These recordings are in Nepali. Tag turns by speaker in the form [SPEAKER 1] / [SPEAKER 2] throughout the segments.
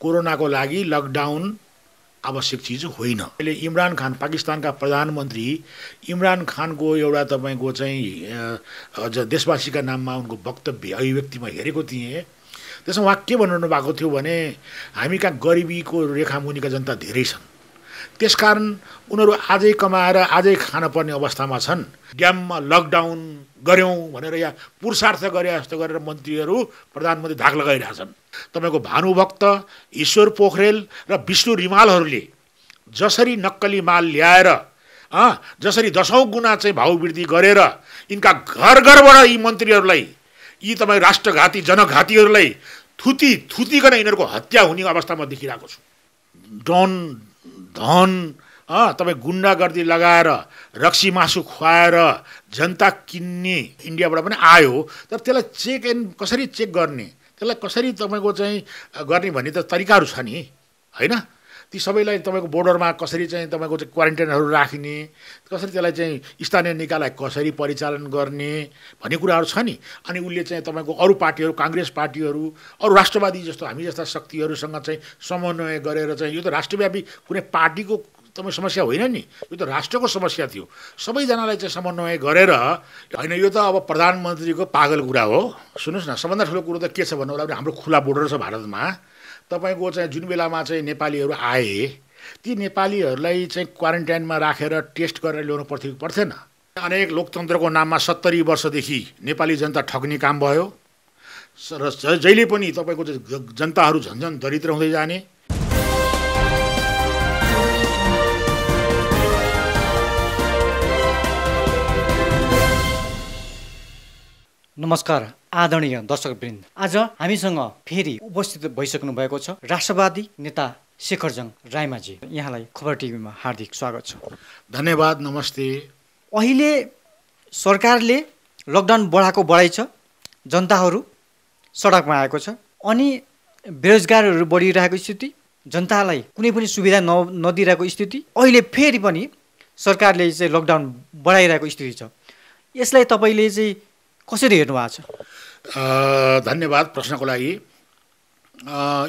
[SPEAKER 1] कोरोनाको लागि लकडाउन आवश्यक चिज होइन अहिले इमरान खान पाकिस्तानका प्रधानमन्त्री इमरान खानको एउटा तपाईँको चाहिँ देशवासीका नाममा उनको वक्तव्य अभिव्यक्तिमा हेरेको थिएँ त्यसमा उहाँ के भन्नु भएको थियो भने हामी कहाँ गरिबीको रेखा मुनिका जनता धेरै छन् त्यसकारण उनीहरू आजै कमाएर आजै खान पर्ने अवस्थामा छन् ड्याममा लकडाउन गऱ्यौँ भनेर या पुरुषार्थ गरे जस्तो गरेर मन्त्रीहरू प्रधानमन्त्री धाक लगाइरहेछन् तपाईँको भानुभक्त ईश्वर पोखरेल र विष्णु रिमालहरूले जसरी नक्कली माल ल्याएर जसरी दसौँ गुणा चाहिँ भाउवृद्धि गरेर यिनका घर घरबाट यी मन्त्रीहरूलाई यी तपाईँ राष्ट्रघाती जनघातीहरूलाई थुती थुतिकन यिनीहरूको हत्या हुने अवस्थामा देखिरहेको छु डन धन तपाईँ गुन्डागर्दी लगाएर रक्सी मासु खुवाएर जनता किन्ने इन्डियाबाट पनि आयो तर त्यसलाई चेक एन्ड कसरी चेक गर्ने त्यसलाई कसरी तपाईँको चाहिँ गर्ने भन्ने त तरिकाहरू छ नि होइन ती सबैलाई तपाईँको बोर्डरमा कसरी चाहिँ तपाईँको चाहिँ क्वारेन्टाइनहरू राख्ने कसरी त्यसलाई चाहिँ स्थानीय निकायलाई कसरी परिचालन गर्ने भन्ने कुराहरू छ नि अनि उसले चाहिँ तपाईँको अरू पार्टीहरू काङ्ग्रेस पार्टीहरू अरू राष्ट्रवादी जस्तो हामी जस्ता शक्तिहरूसँग चाहिँ समन्वय गरेर चाहिँ यो त राष्ट्रव्यापी कुनै पार्टीको तपाईँ समस्या होइन नि यो त राष्ट्रको समस्या थियो सबैजनालाई चाहिँ समन्वय गरेर होइन यो त अब प्रधानमन्त्रीको पागल कुरा हो सुन्नुहोस् न सबभन्दा ठुलो कुरो त के छ भन्नु हाम्रो खुला बोर्डर छ भारतमा तपाईँको चाहिँ जुन बेलामा चाहिँ नेपालीहरू आए ती नेपालीहरूलाई चाहिँ क्वारेन्टाइनमा राखेर टेस्ट गरेर ल्याउनु पर्थ्यो पर्थेन अनेक लोकतन्त्रको नाममा सत्तरी वर्षदेखि नेपाली जनता ठग्ने काम भयो र जहिले पनि तपाईँको जनताहरू झन्झन दरिद्र हुँदै जाने
[SPEAKER 2] नमस्कार आदरणीय दर्शकवृन्द आज हामीसँग फेरि उपस्थित भइसक्नु भएको छ राष्ट्रवादी नेता शेखरजङ राईमाझी यहाँलाई खबर टिभीमा हार्दिक स्वागत छ धन्यवाद नमस्ते अहिले सरकारले लकडाउन बढाएको बढाइ छ जनताहरू सडकमा आएको छ अनि बेरोजगारहरू बढिरहेको स्थिति जनतालाई कुनै पनि सुविधा न नदिइरहेको स्थिति अहिले फेरि पनि सरकारले चाहिँ लकडाउन बढाइरहेको स्थिति छ यसलाई तपाईँले चाहिँ कसरी हेर्नु
[SPEAKER 1] छ धन्यवाद प्रश्नको लागि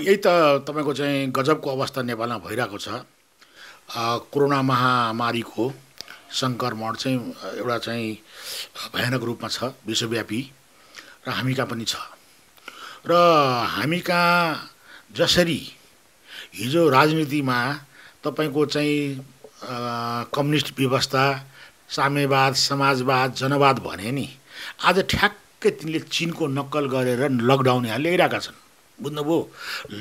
[SPEAKER 1] यही त तपाईँको चाहिँ गजबको अवस्था नेपालमा भइरहेको छ कोरोना महामारीको सङ्क्रमण चाहिँ एउटा चाहिँ भयानक रूपमा छ विश्वव्यापी र हामी कहाँ पनि छ र हामी कहाँ जसरी हिजो राजनीतिमा तपाईँको चाहिँ कम्युनिस्ट व्यवस्था साम्यवाद समाजवाद जनवाद भने नि आज ठ्याक्क ठ्याक्कै तिनले चिनको नक्कल गरेर लकडाउन यहाँ ल्याइरहेका छन् बुझ्नुभयो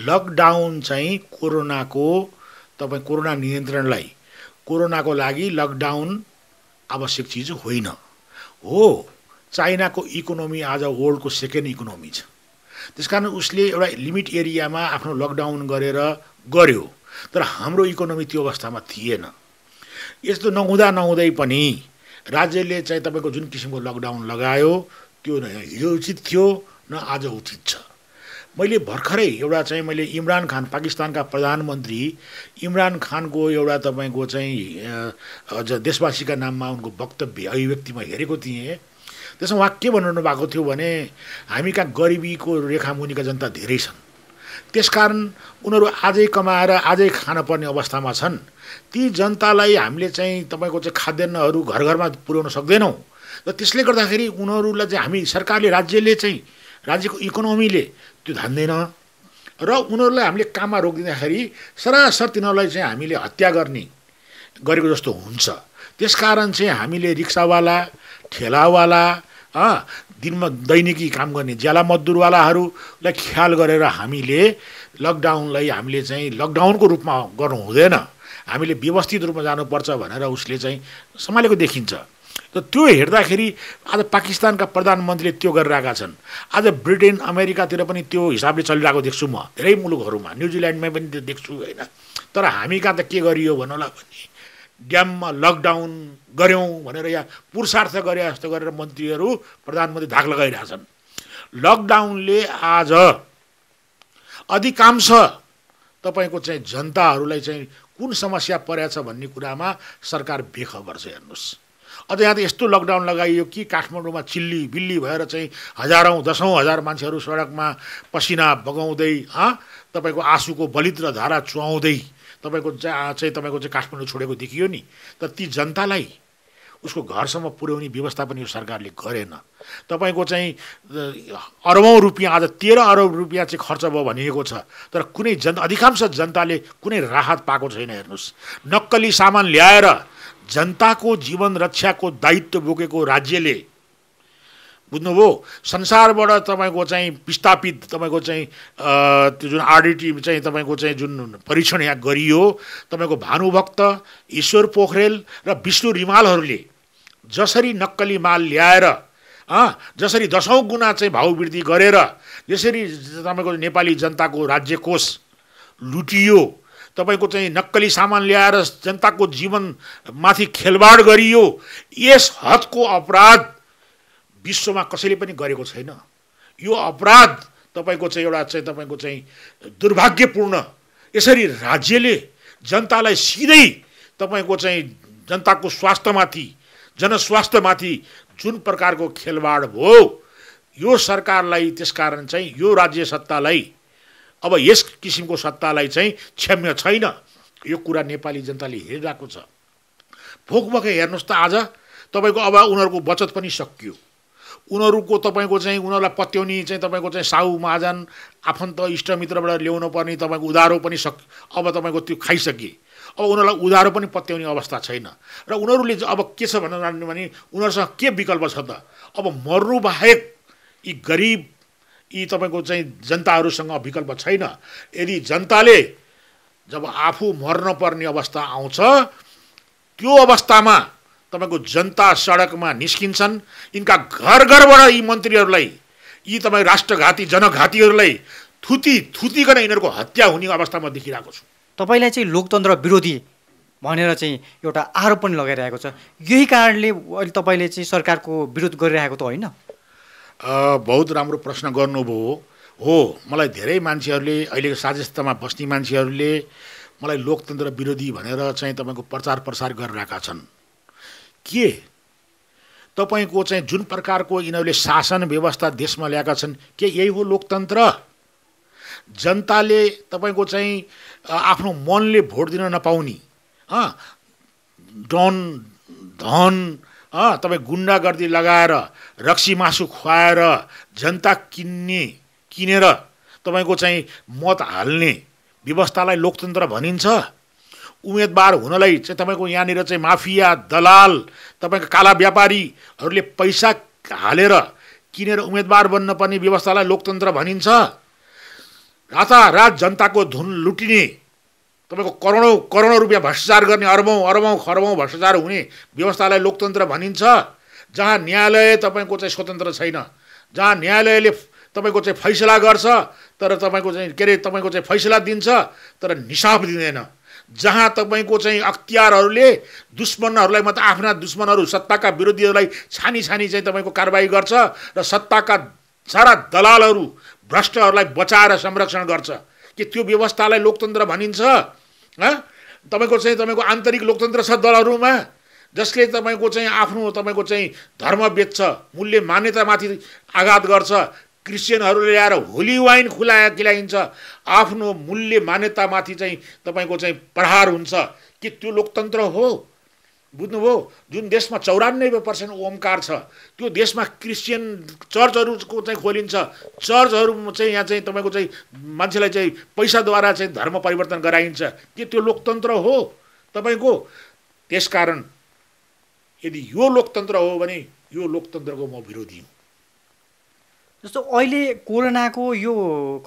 [SPEAKER 1] लकडाउन चाहिँ कोरोनाको तपाईँ कोरोना नियन्त्रणलाई कोरोनाको लागि लकडाउन आवश्यक चिज होइन हो चाइनाको इकोनोमी आज वर्ल्डको सेकेन्ड इकोनोमी छ त्यस कारण उसले एउटा लिमिट एरियामा आफ्नो लकडाउन गरेर गर्यो तर हाम्रो इकोनोमी त्यो अवस्थामा थिएन यस्तो नहुँदा नहुँदै पनि राज्यले चाहिँ तपाईँको जुन किसिमको लकडाउन लगायो त्यो हिजो उचित थियो न आज उचित छ मैले भर्खरै एउटा चाहिँ मैले इमरान खान पाकिस्तानका प्रधानमन्त्री इमरान खानको एउटा तपाईँको चाहिँ देशवासीका नाममा उनको वक्तव्य अभिव्यक्तिमा हेरेको थिएँ त्यसमा उहाँ के भन्नु भएको थियो भने हामी कहाँ गरिबीको मुनिका जनता धेरै छन् त्यसकारण उनीहरू आजै कमाएर आजै खान पर्ने अवस्थामा छन् ती जनतालाई हामीले चाहिँ तपाईँको चाहिँ खाद्यान्नहरू घर घरमा पुर्याउन सक्दैनौँ र त्यसले गर्दाखेरि उनीहरूलाई चाहिँ हामी सरकारले राज्यले चाहिँ राज्यको इकोनोमीले त्यो धान्दैन र उनीहरूलाई हामीले काममा रोकिदिँदाखेरि सरासर तिनीहरूलाई चाहिँ हामीले हत्या गर्ने गरेको जस्तो हुन्छ त्यसकारण चाहिँ हामीले रिक्सावाला ठेलावाला दिनमा दैनिकी काम गर्ने ज्याला मजदुरवालाहरूलाई ख्याल गरेर हामीले लकडाउनलाई हामीले चाहिँ लकडाउनको रूपमा गर्नु हुँदैन हामीले व्यवस्थित रूपमा जानुपर्छ भनेर उसले चाहिँ सम्हालेको देखिन्छ त त्यो हेर्दाखेरि आज पाकिस्तानका प्रधानमन्त्रीले त्यो गरिरहेका छन् आज ब्रिटेन अमेरिकातिर पनि त्यो हिसाबले चलिरहेको देख्छु म धेरै मुलुकहरूमा न्युजिल्यान्डमै पनि त्यो देख्छु होइन तर हामी कहाँ त के गरियो भनौँला भने ड्याममा लकडाउन गऱ्यौँ भनेर या पुरुषार्थ गरे जस्तो गरेर मन्त्रीहरू प्रधानमन्त्री धाक लगाइरहेछन् लकडाउनले आज अधिकांश तपाईँको चाहिँ जनताहरूलाई चाहिँ कुन समस्या परेछ भन्ने कुरामा सरकार बेखबर छ हेर्नुहोस् अन्त यहाँ त यस्तो लकडाउन लगाइयो कि काठमाडौँमा चिल्ली बिल्ली भएर चाहिँ हजारौँ दसौँ हजार मान्छेहरू सडकमा पसिना बगाउँदै तपाईँको आँसुको बलिद्र धारा चुहाउँदै तपाईँको चाहिँ चाहिँ तपाईँको चाहिँ काठमाडौँ छोडेको देखियो नि त ती जनतालाई उसको घरसम्म पुर्याउने व्यवस्था पनि यो सरकारले गरेन तपाईँको चाहिँ अरबौँ रुपियाँ आज तेह्र अरब रुपियाँ चाहिँ खर्च भयो भनिएको छ तर कुनै जन अधिकांश जनताले कुनै राहत पाएको छैन हेर्नुहोस् नक्कली सामान ल्याएर जनताको जीवन रक्षाको दायित्व बोकेको राज्यले बुझ्नुभयो संसारबाट तपाईँको चाहिँ विस्थापित तपाईँको चाहिँ त्यो जुन आरडिटी चाहिँ तपाईँको चाहिँ जुन परीक्षण यहाँ गरियो तपाईँको भानुभक्त ईश्वर पोखरेल र विष्णु रिमालहरूले जसरी नक्कली माल ल्याएर जसरी दसौँ गुणा चाहिँ भाउ वृद्धि गरेर यसरी तपाईँको नेपाली जनताको राज्य कोष लुटियो तपाईँको चाहिँ नक्कली सामान ल्याएर जनताको जीवनमाथि खेलवाड गरियो यस हदको अपराध विश्वमा कसैले पनि गरेको छैन यो अपराध तपाईँको चाहिँ एउटा चाहिँ तपाईँको चाहिँ दुर्भाग्यपूर्ण यसरी राज्यले जनतालाई सिधै तपाईँको चाहिँ जनताको स्वास्थ्यमाथि जनस्वास्थ्यमाथि जुन प्रकारको खेलवाड भयो यो सरकारलाई त्यसकारण चाहिँ यो राज्य सत्तालाई अब यस किसिमको सत्तालाई चाहिँ क्षम्य छैन यो कुरा नेपाली जनताले हेरिरहेको छ भोकभकै हेर्नुहोस् त आज तपाईँको अब उनीहरूको बचत पनि सकियो उनीहरूको तपाईँको चाहिँ उनीहरूलाई पत्याउने चाहिँ तपाईँको चाहिँ साहु महाजन आफन्त इष्टमित्रबाट ल्याउनु पर्ने तपाईँको उधारो पनि सक अब तपाईँको त्यो खाइसके अब उनीहरूलाई उधारो पनि पत्याउने अवस्था छैन र उनीहरूले अब के छ भनेर भने उनीहरूसँग के विकल्प छ त अब मर्नु बाहेक यी गरिब यी तपाईँको चाहिँ जनताहरूसँग विकल्प छैन यदि जनताले जब आफू मर्न पर्ने अवस्था आउँछ त्यो अवस्थामा तपाईँको जनता सडकमा निस्किन्छन् यिनका घर घरबाट यी मन्त्रीहरूलाई यी तपाईँ राष्ट्रघाती जनघातीहरूलाई थुती थुतिकन यिनीहरूको हत्या हुने अवस्थामा
[SPEAKER 2] देखिरहेको छु तपाईँलाई चाहिँ लोकतन्त्र विरोधी भनेर चाहिँ एउटा आरोप पनि लगाइरहेको
[SPEAKER 1] छ यही कारणले अहिले तपाईँले चाहिँ सरकारको विरोध गरिरहेको त होइन बहुत राम्रो प्रश्न गर्नुभयो हो मलाई धेरै मान्छेहरूले अहिलेको साझेस्तमा बस्ने मान्छेहरूले मलाई लोकतन्त्र विरोधी भनेर चाहिँ तपाईँको प्रचार प्रसार गरिरहेका छन् के तपाईँको चाहिँ जुन प्रकारको यिनीहरूले शासन व्यवस्था देशमा ल्याएका छन् के यही हो लोकतन्त्र जनताले तपाईँको चाहिँ आफ्नो मनले भोट दिन नपाउने डन धन तपाईँ गुन्डागर्दी लगाएर रक्सी मासु खुवाएर जनता किन्ने किनेर तपाईँको चाहिँ मत हाल्ने व्यवस्थालाई लोकतन्त्र भनिन्छ उम्मेदवार हुनलाई चाहिँ तपाईँको यहाँनिर चाहिँ माफिया दलाल तपाईँको काला व्यापारीहरूले पैसा हालेर किनेर उम्मेदवार बन्न पर्ने व्यवस्थालाई लोकतन्त्र भनिन्छ रातारात जनताको धुन लुटिने तपाईँको करोडौँ करोडौँ रुपियाँ भ्रष्टाचार गर्ने अरबौँ अरबौँ खरबौँ भ्रष्टाचार हुने व्यवस्थालाई लोकतन्त्र भनिन्छ जहाँ न्यायालय तपाईँको चाहिँ स्वतन्त्र छैन जहाँ न्यायालयले तपाईँको चाहिँ फैसला गर्छ तर तपाईँको चाहिँ के अरे तपाईँको चाहिँ फैसला दिन्छ तर निसाफ दिँदैन जहाँ तपाईँको चाहिँ अख्तियारहरूले दुश्मनहरूलाई मात्र आफ्ना दुश्मनहरू सत्ताका विरोधीहरूलाई छानी छानी चाहिँ तपाईँको कारवाही गर्छ र सत्ताका सारा दलालहरू भ्रष्टहरूलाई बचाएर संरक्षण गर्छ कि त्यो व्यवस्थालाई लोकतन्त्र भनिन्छ तपाईँको चाहिँ तपाईँको आन्तरिक लोकतन्त्र छ दलहरूमा जसले तपाईँको चाहिँ आफ्नो तपाईँको चाहिँ धर्म बेच्छ मूल्य मान्यतामाथि आघात गर्छ क्रिस्चियनहरूले ल्याएर होली वाइन खुला खिलाइन्छ आफ्नो मूल्य मान्यतामाथि चाहिँ तपाईँको चाहिँ प्रहार हुन्छ के त्यो लोकतन्त्र हो बुझ्नुभयो जुन देशमा चौरानब्बे पर्सेन्ट ओमकार छ त्यो देशमा क्रिस्चियन चर्चहरूको चाहिँ खोलिन्छ चर्चहरू चाहिँ यहाँ चाहिँ तपाईँको चाहिँ मान्छेलाई चाहिँ पैसाद्वारा चाहिँ धर्म परिवर्तन गराइन्छ के त्यो लोकतन्त्र हो तपाईँको त्यसकारण यदि यो लोकतन्त्र हो भने यो लोकतन्त्रको म विरोधी हुँ
[SPEAKER 2] जस्तो अहिले कोरोनाको यो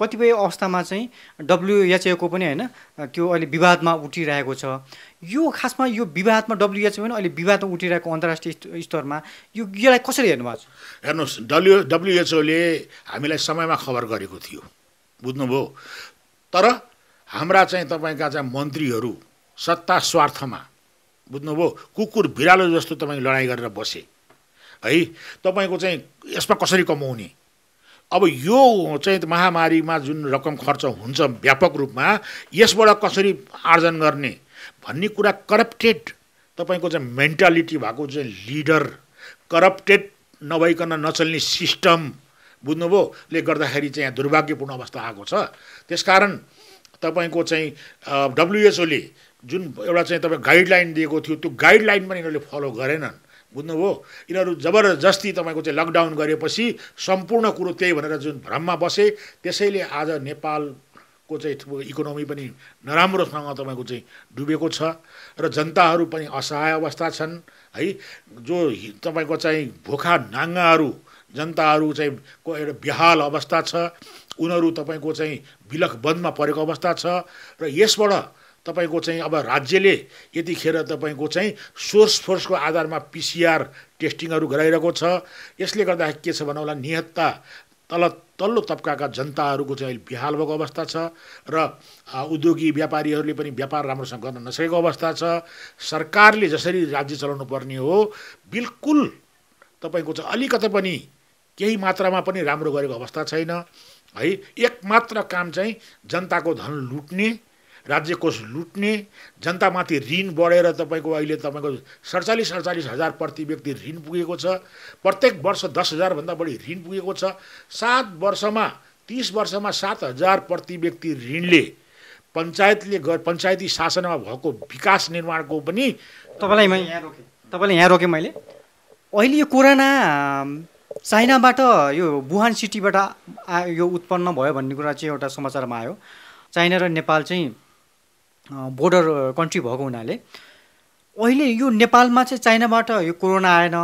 [SPEAKER 2] कतिपय अवस्थामा चाहिँ डब्लुएचएको पनि होइन त्यो अहिले विवादमा उठिरहेको छ यो खासमा यो विवादमा डब्लुएचओ पनि अहिले विवादमा
[SPEAKER 1] उठिरहेको अन्तर्राष्ट्रिय स्तरमा यो यसलाई कसरी हेर्नुभएको छ हेर्नुहोस् डब्लु डब्लुएचओले हामीलाई समयमा खबर गरेको थियो बुझ्नुभयो तर हाम्रा चाहिँ तपाईँका चाहिँ मन्त्रीहरू सत्ता स्वार्थमा बुझ्नुभयो कुकुर बिरालो जस्तो तपाईँ लडाइँ गरेर बसे है तपाईँको चाहिँ यसमा कसरी कमाउने अब यो चाहिँ महामारीमा जुन रकम खर्च हुन्छ व्यापक रूपमा यसबाट कसरी आर्जन गर्ने भन्ने कुरा करप्टेड तपाईँको चाहिँ मेन्टालिटी भएको चाहिँ लिडर करप्टेड नभइकन नचल्ने सिस्टम बुझ्नुभयो ले गर्दाखेरि चाहिँ यहाँ दुर्भाग्यपूर्ण अवस्था आएको छ त्यसकारण तपाईँको चाहिँ डब्लुएचओले जुन एउटा चाहिँ तपाईँ गाइडलाइन दिएको थियो त्यो गाइडलाइन पनि यिनीहरूले फलो गरेनन् बुझ्नुभयो यिनीहरू जबरजस्ती तपाईँको चाहिँ लकडाउन गरेपछि सम्पूर्ण कुरो त्यही भनेर जुन भ्रममा बसे त्यसैले आज नेपालको चाहिँ इकोनोमी पनि नराम्रोसँग तपाईँको चाहिँ डुबेको छ र जनताहरू पनि असहाय अवस्था छन् है जो तपाईँको चाहिँ भोखा नाङ्गाहरू जनताहरू चाहिँ को एउटा बेहाल अवस्था छ उनीहरू तपाईँको चाहिँ विलख बन्दमा परेको अवस्था छ र यसबाट तपाईँको चाहिँ अब राज्यले यतिखेर तपाईँको चाहिँ सोर्स फोर्सको आधारमा पिसिआर टेस्टिङहरू गराइरहेको छ यसले गर्दाखेरि के छ भनौँला निहत्ता तल तल्लो तबकाका जनताहरूको चाहिँ अहिले बिहाल भएको अवस्था छ र उद्योगी व्यापारीहरूले पनि व्यापार राम्रोसँग गर्न नसकेको अवस्था छ सरकारले जसरी राज्य चलाउनु पर्ने हो बिल्कुल तपाईँको चाहिँ अलिकति पनि केही मात्रामा पनि राम्रो गरेको अवस्था छैन है एकमात्र काम चाहिँ जनताको धन लुट्ने राज्य कोष लुट्ने जनतामाथि ऋण बढेर तपाईँको अहिले तपाईँको सडचालिस सडचालिस हजार प्रति व्यक्ति ऋण पुगेको छ प्रत्येक वर्ष दस हजारभन्दा बढी ऋण पुगेको छ सात वर्षमा तिस वर्षमा सात हजार प्रति व्यक्ति ऋणले पञ्चायतले ग पञ्चायती शासनमा भएको विकास निर्माणको पनि तपाईँलाई मैले यहाँ
[SPEAKER 2] रोकेँ तपाईँलाई यहाँ रोकेँ मैले अहिले यो कोरोना चाइनाबाट यो वुहान सिटीबाट यो उत्पन्न भयो भन्ने कुरा चाहिँ एउटा समाचारमा आयो चाइना र नेपाल चाहिँ बोर्डर कन्ट्री भएको हुनाले अहिले यो नेपालमा चाहिँ चाइनाबाट यो कोरोना आएन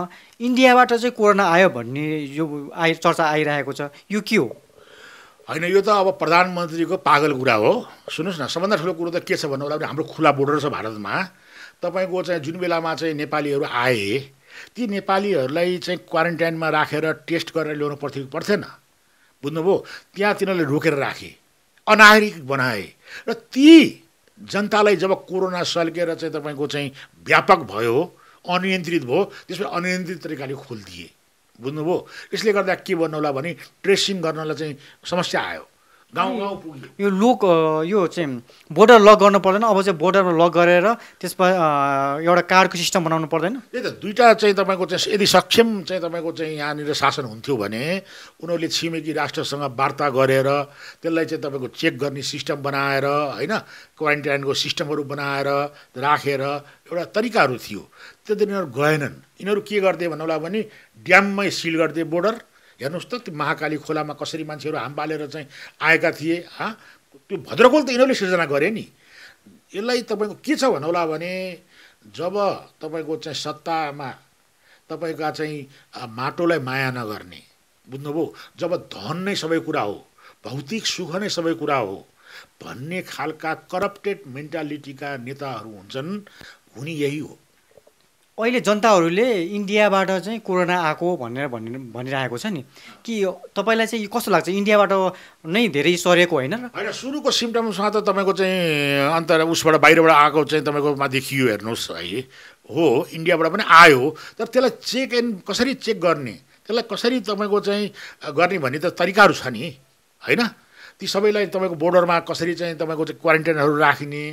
[SPEAKER 2] इन्डियाबाट चाहिँ कोरोना आयो भन्ने यो आइ चर्चा आइरहेको
[SPEAKER 1] छ यो के हो होइन यो त अब प्रधानमन्त्रीको पागल कुरा हो सुन्नुहोस् न सबभन्दा ठुलो कुरो त के छ भन्नु होला हाम्रो खुला बोर्डर छ भारतमा तपाईँको चाहिँ जुन बेलामा चाहिँ नेपालीहरू आए ती नेपालीहरूलाई चाहिँ क्वारेन्टाइनमा राखेर टेस्ट गरेर ल्याउनु पर्थ्यो पर्थेन बुझ्नुभयो त्यहाँ तिनीहरूले रोकेर राखे अनागरिक बनाए र ती जनतालाई जब कोरोना सल्केर चाहिँ तपाईँको चाहिँ व्यापक भयो अनियन्त्रित भयो त्यसमा अनियन्त्रित तरिकाले खोलिदिए बुझ्नुभयो यसले गर्दा के भन्नु होला भने ट्रेसिङ गर्नलाई चाहिँ समस्या आयो गाउँ गाउँ पुग्यो यो लोक यो चाहिँ
[SPEAKER 2] बोर्डर लक गर्नु पर्दैन अब चाहिँ बोर्डरमा लक गरेर त्यसमा एउटा कार्डको सिस्टम बनाउनु पर्दैन
[SPEAKER 1] त्यही त दुइटा चाहिँ तपाईँको चाहिँ यदि सक्षम चाहिँ तपाईँको चाहिँ यहाँनिर शासन हुन्थ्यो भने उनीहरूले छिमेकी राष्ट्रसँग वार्ता गरेर त्यसलाई चाहिँ तपाईँको चेक गर्ने सिस्टम बनाएर होइन क्वारेन्टाइनको सिस्टमहरू बनाएर राखेर एउटा तरिकाहरू थियो त्यो यिनीहरू गएनन् यिनीहरू के गर्थे भन्नुलाई भने ड्याममै सिल गर्थे बोर्डर हेर्नुहोस् त त्यो महाकाली खोलामा कसरी मान्छेहरू हाम बालेर चाहिँ आएका थिए हाँ त्यो भद्रकोल त यिनीहरूले सिर्जना गरे नि यसलाई तपाईँको के छ भनौला भने जब तपाईँको चाहिँ सत्तामा तपाईँका चाहिँ माटोलाई माया नगर्ने बुझ्नुभयो जब धन नै सबै कुरा हो भौतिक सुख नै सबै कुरा हो भन्ने खालका करप्टेड मेन्टालिटीका नेताहरू हुन्छन् हुने यही हो अहिले
[SPEAKER 2] जनताहरूले इन्डियाबाट चाहिँ कोरोना आएको भनेर भन्ने भनिरहेको छ नि कि तपाईँलाई चाहिँ कस्तो लाग्छ इन्डियाबाट नै धेरै सरेको
[SPEAKER 1] होइन होइन सुरुको सिम्टम्समा त तपाईँको चाहिँ अन्त उसबाट बाहिरबाट आएको चाहिँ तपाईँकोमा देखियो हेर्नुहोस् है हो इन्डियाबाट पनि आयो तर त्यसलाई चेक एन्ड कसरी चेक गर्ने त्यसलाई कसरी तपाईँको चाहिँ गर्ने भन्ने त तरिकाहरू छ नि होइन ती सबैलाई तपाईँको बोर्डरमा कसरी चाहिँ तपाईँको चाहिँ क्वारेन्टाइनहरू राख्ने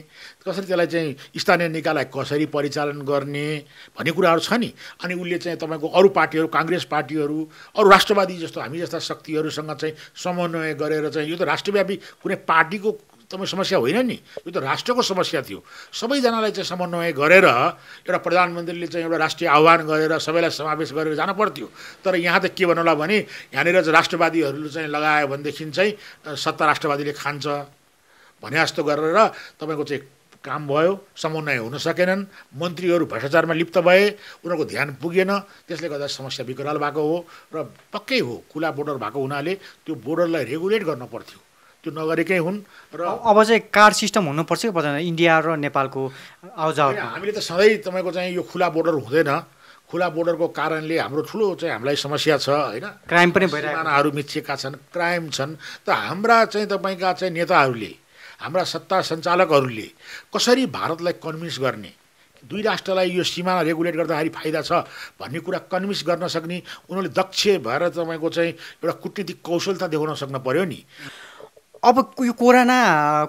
[SPEAKER 1] कसरी त्यसलाई चाहिँ स्थानीय निकायलाई कसरी परिचालन गर्ने भन्ने कुराहरू छ नि अनि उसले चाहिँ तपाईँको अरू पार्टीहरू काङ्ग्रेस पार्टीहरू अरू राष्ट्रवादी जस्तो हामी जस्ता शक्तिहरूसँग चाहिँ समन्वय गरेर चाहिँ यो त राष्ट्रव्यापी कुनै पार्टीको तपाईँ समस्या होइन नि यो त राष्ट्रको समस्या थियो सबैजनालाई चाहिँ समन्वय गरेर एउटा प्रधानमन्त्रीले चाहिँ एउटा राष्ट्रिय आह्वान गरेर सबैलाई समावेश गरेर जानु पर्थ्यो तर यहाँ त के भन्नुहोला भने यहाँनिर राष्ट्रवादीहरूले चाहिँ लगायो भनेदेखि चाहिँ सत्ता राष्ट्रवादीले खान्छ भने जस्तो गरेर तपाईँको चाहिँ काम भयो समन्वय हुन सकेनन् मन्त्रीहरू भ्रष्टाचारमा लिप्त भए उनीहरूको ध्यान पुगेन त्यसले गर्दा समस्या विकराल भएको हो र पक्कै हो खुला बोर्डर भएको हुनाले त्यो बोर्डरलाई रेगुलेट गर्न पर्थ्यो त्यो नगरेकै हुन् र अब चाहिँ कार्ड सिस्टम हुनुपर्छ कि पर्दैन इन्डिया र नेपालको आउजाउ हामीले त सधैँ तपाईँको चाहिँ यो खुला बोर्डर हुँदैन खुला बोर्डरको कारणले हाम्रो ठुलो चाहिँ हामीलाई समस्या छ होइन क्राइम पनि भइरहेको मिचिएका छन् क्राइम छन् त हाम्रा चाहिँ तपाईँका चाहिँ नेताहरूले हाम्रा सत्ता सञ्चालकहरूले कसरी भारतलाई कन्भिन्स गर्ने दुई राष्ट्रलाई यो सीमा रेगुलेट गर्दाखेरि फाइदा छ भन्ने कुरा कन्भिन्स गर्न सक्ने उनीहरूले दक्ष भएर तपाईँको चाहिँ एउटा कुटनीतिक कौशलता देखाउन सक्नु पऱ्यो नि अब यो कोरोना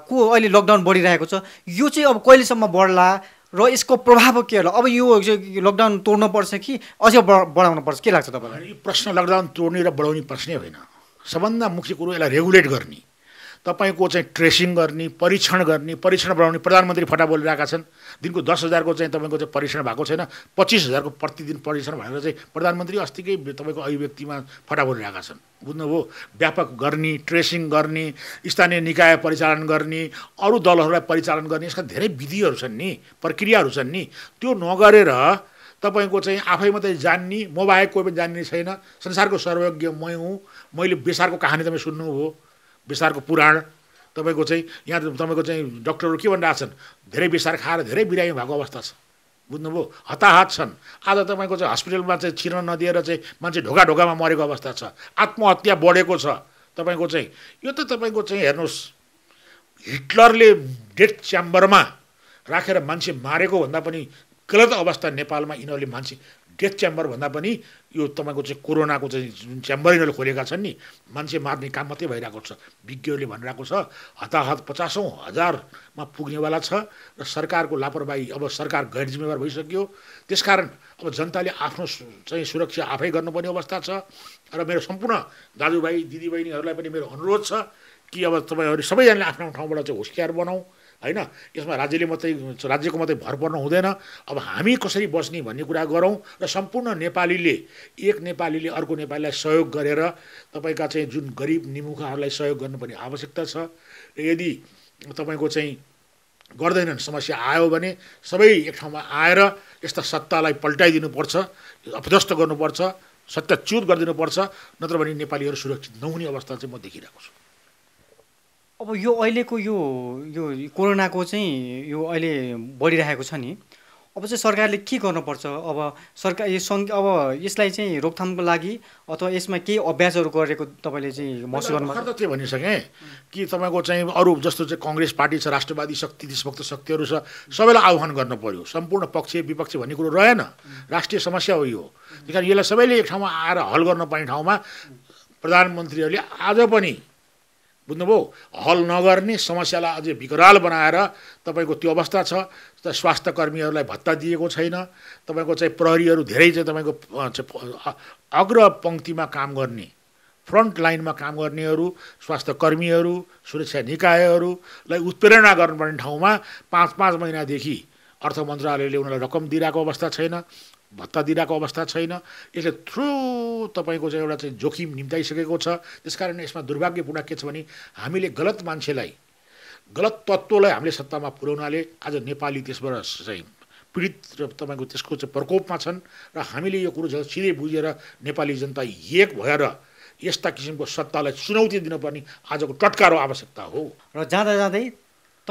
[SPEAKER 1] को अहिले लकडाउन
[SPEAKER 2] बढिरहेको छ यो चाहिँ अब कहिलेसम्म बढ्ला र यसको प्रभाव के होला अब यो लकडाउन
[SPEAKER 1] तोड्नुपर्छ कि अझै बढाउनु पर्छ के लाग्छ तपाईँलाई यो प्रश्न लकडाउन तोड्ने र बढाउने प्रश्नै होइन सबभन्दा मुख्य कुरो यसलाई रेगुलेट गर्ने तपाईँको चाहिँ ट्रेसिङ गर्ने परीक्षण गर्ने परीक्षण बढाउने प्रधानमन्त्री फटा बोलिरहेका छन् दिनको दस हजारको चाहिँ तपाईँको चाहिँ परीक्षण भएको छैन पच्चिस हजारको प्रतिदिन परीक्षण भनेर चाहिँ प्रधानमन्त्री अस्तिकै तपाईँको अभिव्यक्तिमा फटा बोलिरहेका छन् बुझ्नुभयो व्यापक गर्ने ट्रेसिङ गर्ने स्थानीय निकाय परिचालन गर्ने अरू दलहरूलाई परिचालन गर्ने यसका धेरै विधिहरू छन् नि प्रक्रियाहरू छन् नि त्यो नगरेर तपाईँको चाहिँ आफै मात्रै जान्ने म बाहेक कोही पनि जान्ने छैन संसारको सर्वज्ञ मै हुँ मैले बेसारको कहानी तपाईँ सुन्नुभयो बिस्तारको पुराण तपाईँको चाहिँ यहाँ तपाईँको चाहिँ डक्टरहरू के भनिरहेछन् धेरै बिस्तार खाएर धेरै बिरामी भएको अवस्था छ बुझ्नुभयो हताहत छन् आज तपाईँको चाहिँ हस्पिटलमा चाहिँ छिर्न नदिएर चाहिँ मान्छे ढोका ढोकामा मरेको अवस्था छ आत्महत्या बढेको छ तपाईँको चाहिँ यो त तपाईँको चाहिँ हेर्नुहोस् हिटलरले डेथ च्याम्बरमा राखेर मान्छे मारेको भन्दा पनि गलत अवस्था नेपालमा यिनीहरूले मान्छे डेथ च्याम्बर भन्दा पनि यो तपाईँको चाहिँ कोरोनाको चाहिँ जुन च्याम्बर यिनीहरूले खोलेका छन् नि मान्छे मार्ने काम मात्रै भइरहेको छ विज्ञहरूले भनिरहेको छ हताहत पचासौँ हजारमा पुग्नेवाला छ र सरकारको लापरवाही अब सरकार गैर जिम्मेवार भइसक्यो त्यसकारण अब जनताले आफ्नो चाहिँ सुरक्षा आफै गर्नुपर्ने अवस्था छ र मेरो सम्पूर्ण दाजुभाइ दिदीबहिनीहरूलाई पनि मेरो अनुरोध छ कि अब तपाईँहरू सबैजनाले आफ्नो ठाउँबाट चाहिँ होसियार बनाऊ होइन यसमा राज्यले मात्रै राज्यको मात्रै भर पर्नु हुँदैन अब हामी कसरी बस्ने भन्ने कुरा गरौँ र सम्पूर्ण नेपालीले एक नेपालीले अर्को नेपालीलाई सहयोग गरेर तपाईँका चाहिँ जुन गरिब निमुखाहरूलाई सहयोग गर्नुपर्ने आवश्यकता छ र यदि तपाईँको चाहिँ गर्दैनन् समस्या आयो भने सबै एक ठाउँमा आएर यस्ता सत्तालाई पल्टाइदिनुपर्छ अपदस्त गर्नुपर्छ सत्ताच्युत गरिदिनुपर्छ नत्र भने नेपालीहरू सुरक्षित नहुने अवस्था चाहिँ म देखिरहेको छु
[SPEAKER 2] अब यो अहिलेको यो यो कोरोनाको चाहिँ यो अहिले बढिरहेको छ नि अब चाहिँ सरकारले के गर्नुपर्छ अब सरकार यो सङ्घ अब यसलाई चाहिँ रोकथामको लागि अथवा यसमा केही अभ्यासहरू गरेको तपाईँले
[SPEAKER 1] चाहिँ महसुस गर्नु त त्यो भनिसकेँ कि तपाईँको चाहिँ अरू जस्तो चाहिँ कङ्ग्रेस पार्टी छ राष्ट्रवादी शक्ति देशभक्त शक्तिहरू छ सबैलाई आह्वान गर्नु पऱ्यो सम्पूर्ण पक्ष विपक्ष भन्ने कुरो रहेन राष्ट्रिय समस्या हो यो त्यही कारण यसलाई सबैले एक ठाउँमा आएर हल गर्न पाइने ठाउँमा प्रधानमन्त्रीहरूले आज पनि बुझ्नुभयो हल नगर्ने समस्यालाई अझै विकराल बनाएर तपाईँको त्यो अवस्था छ स्वास्थ्य कर्मीहरूलाई भत्ता दिएको छैन तपाईँको चाहिँ प्रहरीहरू धेरै चाहिँ तपाईँको अग्र पङ्क्तिमा काम गर्ने फ्रन्ट लाइनमा काम गर्नेहरू स्वास्थ्य कर्मीहरू सुरक्षा निकायहरूलाई उत्प्रेरणा गर्नुपर्ने ठाउँमा पाँच पाँच महिनादेखि अर्थ मन्त्रालयले उनीहरूलाई रकम दिइरहेको अवस्था छैन भत्ता दिइरहेको अवस्था छैन यसले थ्रु तपाईँको चाहिँ एउटा चाहिँ जोखिम निम्ताइसकेको छ त्यसकारण यसमा दुर्भाग्यपूर्ण के छ भने हामीले गलत मान्छेलाई गलत तत्त्वलाई हामीले सत्तामा पुर्याउनाले आज नेपाली त्यसबाट चाहिँ पीडित र तपाईँको त्यसको चाहिँ प्रकोपमा छन् र हामीले यो कुरो सिधै बुझेर नेपाली जनता एक भएर यस्ता किसिमको सत्तालाई चुनौती दिनुपर्ने आजको टटकारो आवश्यकता हो र जाँदा जाँदै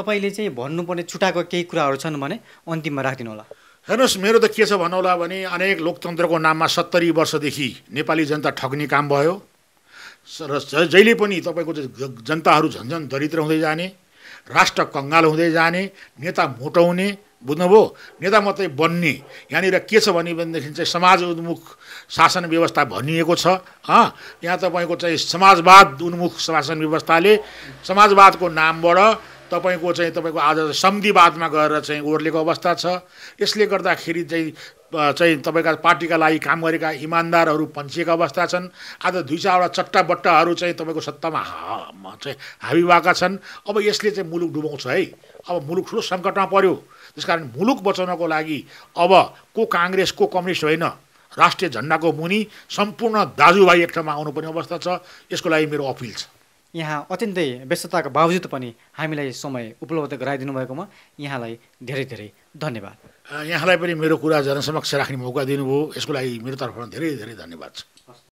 [SPEAKER 1] तपाईँले चाहिँ भन्नुपर्ने छुट्याएको केही कुराहरू छन् भने अन्तिममा राखिदिनु होला हेर्नुहोस् मेरो त के छ भनौँला भने अनेक लोकतन्त्रको नाममा सत्तरी वर्षदेखि नेपाली जनता ठग्ने काम भयो र जहिले पनि तपाईँको जनताहरू झन्झन दरिद्र हुँदै जाने राष्ट्र कङ्गाल हुँदै जाने नेता मोटाउने बुझ्नुभयो नेता मात्रै बन्ने यहाँनिर के छ भनेदेखि चाहिँ समाज उन्मुख शासन व्यवस्था भनिएको छ यहाँ तपाईँको चाहिँ समाजवाद उन्मुख शासन व्यवस्थाले समाजवादको नामबाट तपाईँको चाहिँ तपाईँको आज सम्धिवादमा गएर चाहिँ ओर्लेको अवस्था छ यसले गर्दाखेरि चाहिँ चाहिँ तपाईँका पार्टीका लागि काम गरेका इमान्दारहरू पन्सिएका अवस्था छन् आज दुई चारवटा चट्टाबट्टाहरू चाहिँ तपाईँको सत्तामा चाहिँ हाबी भएका छन् अब यसले चाहिँ मुलुक डुबाउँछ है अब मुलुक ठुलो सङ्कटमा पर्यो त्यस कारण मुलुक बचाउनको लागि अब को काङ्ग्रेस को कम्युनिस्ट होइन राष्ट्रिय झन्डाको मुनि सम्पूर्ण दाजुभाइ एक ठाउँमा आउनुपर्ने अवस्था छ यसको लागि मेरो अपिल छ यहाँ अत्यन्तै व्यस्तताको बावजुद पनि हामीलाई समय उपलब्ध गराइदिनु भएकोमा यहाँलाई धेरै धेरै धन्यवाद यहाँलाई पनि मेरो कुरा जनसमक्ष राख्ने मौका दिनुभयो यसको लागि मेरो तर्फबाट धेरै धेरै धन्यवाद छ